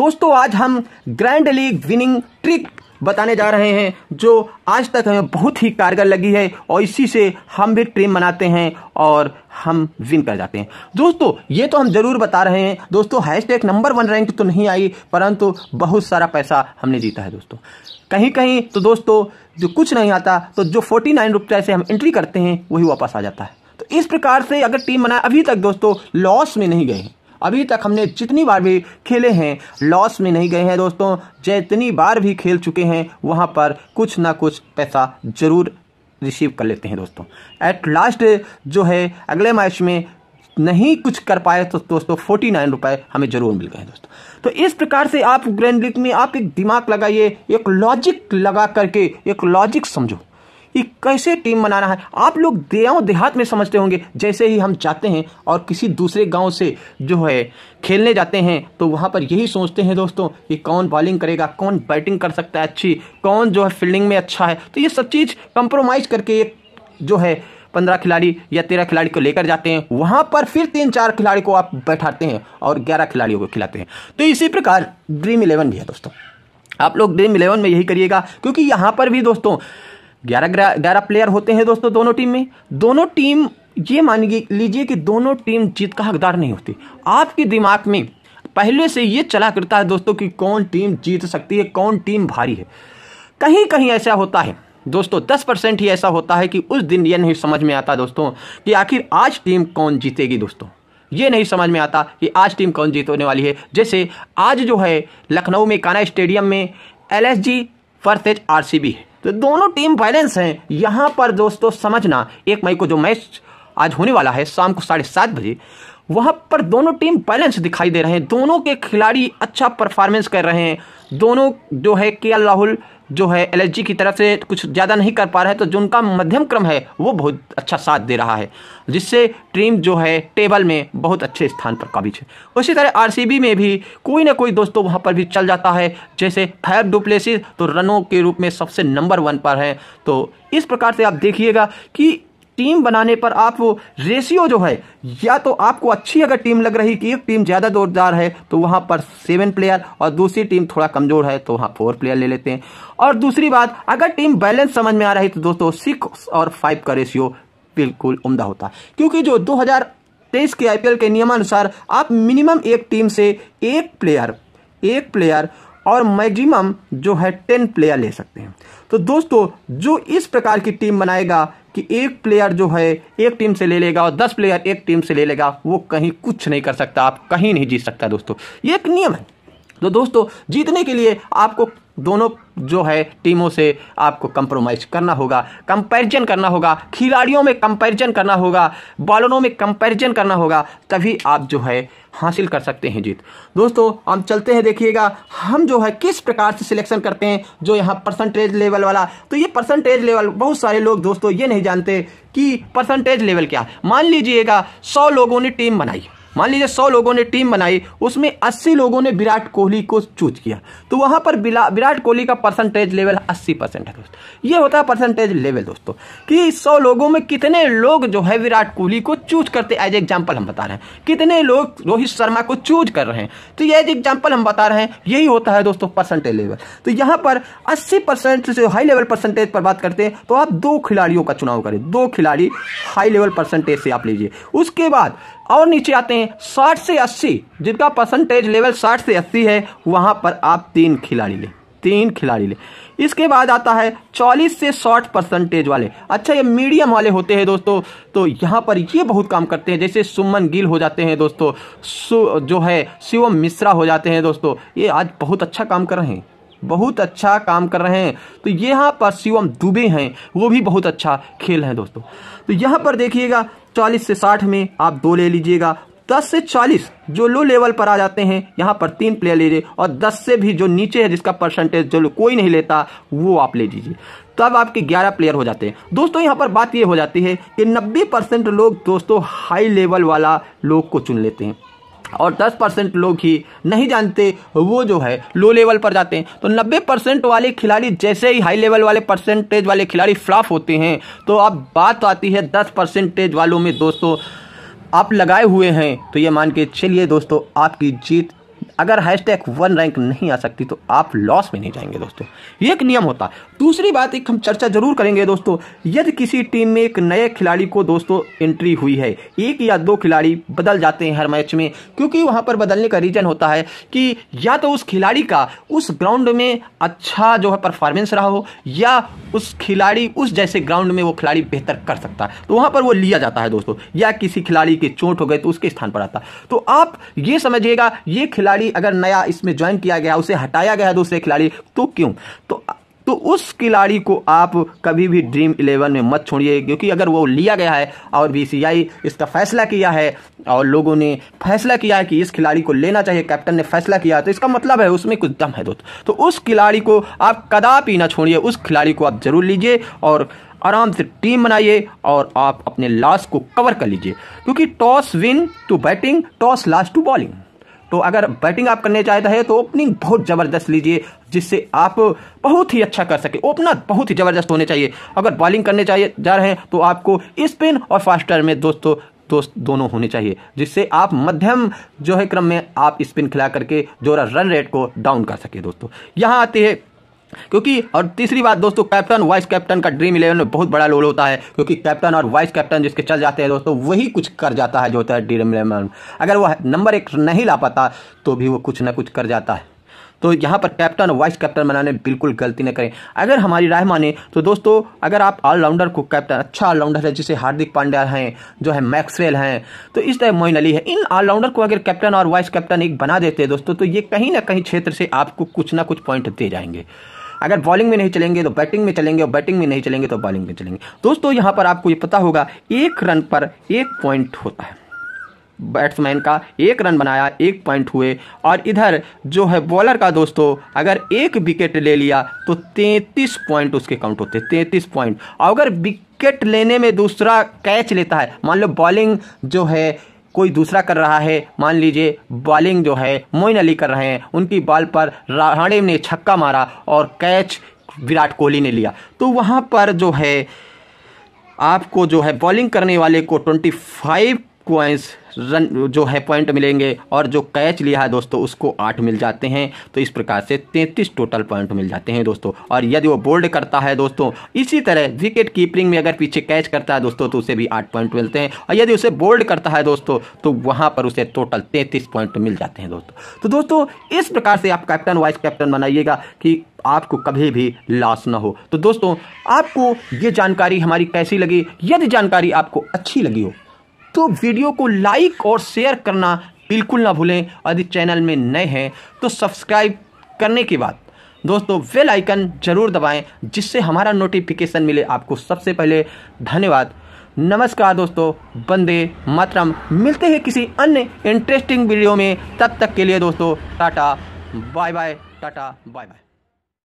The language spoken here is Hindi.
दोस्तों आज हम ग्रैंड लीग विनिंग ट्रिक बताने जा रहे हैं जो आज तक हमें बहुत ही कारगर लगी है और इसी से हम भी टीम बनाते हैं और हम विन कर जाते हैं दोस्तों ये तो हम जरूर बता रहे हैं दोस्तों हैशटैग नंबर वन रैंक तो नहीं आई परंतु बहुत सारा पैसा हमने जीता है दोस्तों कहीं कहीं तो दोस्तों जो कुछ नहीं आता तो जो फोर्टी नाइन से हम एंट्री करते हैं वही वापस आ जाता है तो इस प्रकार से अगर टीम बनाए अभी तक दोस्तों लॉस में नहीं गए हैं अभी तक हमने जितनी बार भी खेले हैं लॉस में नहीं गए हैं दोस्तों जितनी बार भी खेल चुके हैं वहाँ पर कुछ ना कुछ पैसा जरूर रिसीव कर लेते हैं दोस्तों एट लास्ट जो है अगले मैच में नहीं कुछ कर पाए तो दोस्तों फोर्टी नाइन रुपए हमें जरूर मिल गए दोस्तों तो इस प्रकार से आप ग्रैंड लीग में आप एक दिमाग लगाइए एक लॉजिक लगा करके एक लॉजिक समझो कि कैसे टीम बनाना है आप लोग गाँव देहात में समझते होंगे जैसे ही हम जाते हैं और किसी दूसरे गाँव से जो है खेलने जाते हैं तो वहाँ पर यही सोचते हैं दोस्तों कि कौन बॉलिंग करेगा कौन बैटिंग कर सकता है अच्छी कौन जो है फील्डिंग में अच्छा है तो ये सब चीज़ कंप्रोमाइज़ करके एक जो है पंद्रह खिलाड़ी या तेरह खिलाड़ी को लेकर जाते हैं वहां पर फिर तीन चार खिलाड़ी को आप बैठाते हैं और ग्यारह खिलाड़ियों को खिलाते हैं तो इसी प्रकार ड्रीम इलेवन भी है दोस्तों आप लोग ड्रीम इलेवन में यही करिएगा क्योंकि यहाँ पर भी दोस्तों ग्यारह ग्यारह प्लेयर होते हैं दोस्तों दोनों टीम में दोनों टीम ये मान लीजिए कि दोनों टीम जीत का हकदार नहीं होती आपके दिमाग में पहले से ये चला करता है दोस्तों कि कौन टीम जीत सकती है कौन टीम भारी है कहीं कहीं ऐसा होता है दोस्तों दस परसेंट ही ऐसा होता है कि उस दिन ये नहीं समझ में आता दोस्तों कि आखिर आज टीम कौन जीतेगी दोस्तों ये नहीं समझ में आता कि आज टीम कौन जीत होने वाली है जैसे आज जो है लखनऊ में काना स्टेडियम में एल सी बी है तो दोनों टीम बैलेंस हैं यहाँ पर दोस्तों समझना एक मई को जो मैच आज होने वाला है शाम को साढ़े सात बजे वहां पर दोनों टीम बैलेंस दिखाई दे रहे हैं दोनों के खिलाड़ी अच्छा परफॉर्मेंस कर रहे हैं दोनों जो है के एल राहुल जो है एल की तरफ से कुछ ज़्यादा नहीं कर पा रहे हैं तो जो उनका मध्यम क्रम है वो बहुत अच्छा साथ दे रहा है जिससे टीम जो है टेबल में बहुत अच्छे स्थान पर काबिज है उसी तरह बी में भी कोई ना कोई दोस्तों वहाँ पर भी चल जाता है जैसे फैब डुप्लेसिस तो रनों के रूप में सबसे नंबर वन पर है तो इस प्रकार से आप देखिएगा कि टीम बनाने पर आप वो रेशियो जो है या तो आपको अच्छी अगर टीम लग रही कि एक टीम ज़्यादा जोरदार है तो वहां पर सेवन प्लेयर और दूसरी टीम थोड़ा कमज़ोर है तो वहाँ फोर प्लेयर ले लेते हैं और दूसरी बात अगर टीम बैलेंस समझ में आ रही तो दोस्तों सिक्स और फाइव का रेशियो बिल्कुल उमदा होता क्योंकि जो दो तेईस के आईपीएल के नियमानुसार आप मिनिमम एक टीम से एक प्लेयर एक प्लेयर और मैक्सिमम जो है टेन प्लेयर ले सकते हैं तो दोस्तों जो इस प्रकार की टीम बनाएगा कि एक प्लेयर जो है एक टीम से ले लेगा और दस प्लेयर एक टीम से ले लेगा वो कहीं कुछ नहीं कर सकता आप कहीं नहीं जीत सकता दोस्तों ये एक नियम है तो दोस्तों जीतने के लिए आपको दोनों जो है टीमों से आपको कंप्रोमाइज करना होगा कंपैरिजन करना होगा खिलाड़ियों में कंपैरिजन करना होगा बॉलरों में कंपैरिजन करना होगा तभी आप जो है हासिल कर सकते हैं जीत दोस्तों हम चलते हैं देखिएगा हम जो है किस प्रकार से सिलेक्शन करते हैं जो यहाँ परसेंटेज लेवल वाला तो ये परसेंटेज लेवल बहुत सारे लोग दोस्तों ये नहीं जानते कि परसेंटेज लेवल क्या मान लीजिएगा सौ लोगों ने टीम बनाई मान लीजिए सौ लोगों ने टीम बनाई उसमें अस्सी लोगों ने विराट कोहली को चूज किया तो वहाँ पर विराट कोहली का परसेंटेज लेवल अस्सी परसेंट है दोस्तों ये होता है परसेंटेज लेवल दोस्तों कि सौ लोगों में कितने लोग जो है विराट कोहली को चूज करते एज एग्जाम्पल हम बता रहे हैं कितने लोग रोहित शर्मा को चूज कर रहे हैं तो ये एज एग्जाम्पल हम बता रहे हैं यही होता है दोस्तों परसेंटेज लेवल तो यहाँ पर अस्सी परसेंट से हाई लेवल परसेंटेज पर बात करते हैं तो आप दो खिलाड़ियों का चुनाव करें दो खिलाड़ी हाई लेवल परसेंटेज से आप लीजिए उसके बाद और नीचे आते हैं साठ से अस्सी जिनका परसेंटेज लेवल साठ से अस्सी है वहाँ पर आप तीन खिलाड़ी लें तीन खिलाड़ी लें इसके बाद आता है चालीस से साठ परसेंटेज वाले अच्छा ये मीडियम वाले होते हैं दोस्तों तो यहाँ पर ये बहुत काम करते हैं जैसे सुमन गिल हो जाते हैं दोस्तों सु, जो है शिवम मिश्रा हो जाते हैं दोस्तों ये आज बहुत अच्छा काम कर रहे हैं बहुत अच्छा काम कर रहे हैं तो यहाँ पर शिवम दुबे हैं वो भी बहुत अच्छा खेल है दोस्तों तो यहाँ पर देखिएगा 40 से 60 में आप दो ले लीजिएगा 10 से 40 जो लो लेवल पर आ जाते हैं यहाँ पर तीन प्लेयर लीजिए और 10 से भी जो नीचे है जिसका परसेंटेज जो कोई नहीं लेता वो आप ले लीजिए तब आपके 11 प्लेयर हो जाते हैं दोस्तों यहाँ पर बात ये हो जाती है कि 90 परसेंट लोग दोस्तों हाई लेवल वाला लोग को चुन लेते हैं और 10 परसेंट लोग ही नहीं जानते वो जो है लो लेवल पर जाते हैं तो 90 परसेंट वाले खिलाड़ी जैसे ही हाई लेवल वाले परसेंटेज वाले खिलाड़ी फ्लॉप होते हैं तो अब बात आती है 10 परसेंटेज वालों में दोस्तों आप लगाए हुए हैं तो ये मान के चलिए दोस्तों आपकी जीत अगर हैशटैग वन रैंक नहीं आ सकती तो आप लॉस में नहीं जाएंगे दोस्तों ये एक नियम होता है दूसरी बात एक हम चर्चा जरूर करेंगे दोस्तों यदि किसी टीम में एक नए खिलाड़ी को दोस्तों एंट्री हुई है एक या दो खिलाड़ी बदल जाते हैं हर मैच में क्योंकि वहाँ पर बदलने का रीज़न होता है कि या तो उस खिलाड़ी का उस ग्राउंड में अच्छा जो है परफॉर्मेंस रहा हो या उस खिलाड़ी उस जैसे ग्राउंड में वो खिलाड़ी बेहतर कर सकता है तो वहाँ पर वो लिया जाता है दोस्तों या किसी खिलाड़ी की चोट हो गई तो उसके स्थान पर आता तो आप ये समझिएगा ये खिलाड़ी खिलाड़ी अगर नया इसमें ज्वाइन किया गया उसे हटाया गया दूसरे खिलाड़ी तो क्यों तो तो उस खिलाड़ी को आप कभी भी ड्रीम इलेवन में मत छोड़िए क्योंकि अगर वो लिया गया है और बी इसका फैसला किया है और लोगों ने फैसला किया है कि इस खिलाड़ी को लेना चाहिए कैप्टन ने फैसला किया तो इसका मतलब है उसमें कुछ दम है दोस्त तो उस खिलाड़ी को आप कदापि ना छोड़िए उस खिलाड़ी को आप ज़रूर लीजिए और आराम से टीम बनाइए और आप अपने लास्ट को कवर कर लीजिए क्योंकि toss win to batting toss lost to bowling तो अगर बैटिंग आप करने चाहता है तो ओपनिंग बहुत ज़बरदस्त लीजिए जिससे आप बहुत ही अच्छा कर सके ओपनर बहुत ही ज़बरदस्त होने चाहिए अगर बॉलिंग करने चाहिए जा रहे हैं तो आपको स्पिन और फास्टर में दोस्तों दोस्त दोनों होने चाहिए जिससे आप मध्यम जो है क्रम में आप स्पिन खिला करके जो रन रेट को डाउन कर सके दोस्तों यहाँ आती है क्योंकि और तीसरी बात दोस्तों कैप्टन वाइस कैप्टन का ड्रीम इलेवन में बहुत बड़ा रोल होता है क्योंकि कैप्टन और वाइस कैप्टन जिसके चल जाते हैं दोस्तों वही कुछ कर जाता है जो होता है ड्रीम इलेवन अगर वह नंबर एक नहीं ला पाता तो भी वो कुछ ना कुछ कर जाता है तो यहाँ पर कैप्टन और वाइस कैप्टन बनाने बिल्कुल गलती न करें अगर हमारी राय माने तो दोस्तों अगर आप ऑलराउंडर को कैप्टन अच्छा ऑलराउंडर है जैसे हार्दिक पांड्या हैं जो है मैक्सवेल हैं तो इस तरह मोइन अली है इन ऑलराउंडर को अगर कैप्टन और वाइस कैप्टन एक बना देते हैं दोस्तों तो ये कहीं ना कहीं क्षेत्र से आपको कुछ ना कुछ पॉइंट दे जाएंगे अगर बॉलिंग में नहीं चलेंगे तो बैटिंग में चलेंगे और बैटिंग में नहीं चलेंगे तो बॉलिंग में चलेंगे दोस्तों यहाँ पर आपको ये पता होगा एक रन पर एक पॉइंट होता है बैट्समैन का एक रन बनाया एक पॉइंट हुए और इधर जो है बॉलर का दोस्तों अगर एक विकेट ले लिया तो तैंतीस पॉइंट उसके काउंट होते तैंतीस पॉइंट और अगर विकेट लेने में दूसरा कैच लेता है मान लो बॉलिंग जो है कोई दूसरा कर रहा है मान लीजिए बॉलिंग जो है मोइन अली कर रहे हैं उनकी बॉल पर राणे ने छक्का मारा और कैच विराट कोहली ने लिया तो वहाँ पर जो है आपको जो है बॉलिंग करने वाले को 25 क्वाइंस रन जो है पॉइंट मिलेंगे और जो कैच लिया है दोस्तों उसको आठ मिल जाते हैं तो इस प्रकार से तैंतीस टोटल पॉइंट मिल जाते हैं दोस्तों और यदि वो बोल्ड करता है दोस्तों इसी तरह विकेट कीपरिंग में अगर पीछे कैच करता है दोस्तों तो उसे भी आठ पॉइंट मिलते हैं और यदि उसे बोल्ड करता है दोस्तों तो वहाँ पर उसे टोटल तैंतीस पॉइंट मिल जाते हैं दोस्तों तो दोस्तों इस प्रकार से आप कैप्टन वाइस कैप्टन बनाइएगा कि आपको कभी भी लॉस ना हो तो दोस्तों आपको ये जानकारी हमारी कैसी लगी यदि जानकारी आपको अच्छी लगी हो तो वीडियो को लाइक और शेयर करना बिल्कुल ना भूलें यदि चैनल में नए हैं तो सब्सक्राइब करने के बाद दोस्तों वेल आइकन जरूर दबाएं जिससे हमारा नोटिफिकेशन मिले आपको सबसे पहले धन्यवाद नमस्कार दोस्तों बंदे मातरम मिलते हैं किसी अन्य इंटरेस्टिंग वीडियो में तब तक के लिए दोस्तों tata bye bye tata bye bye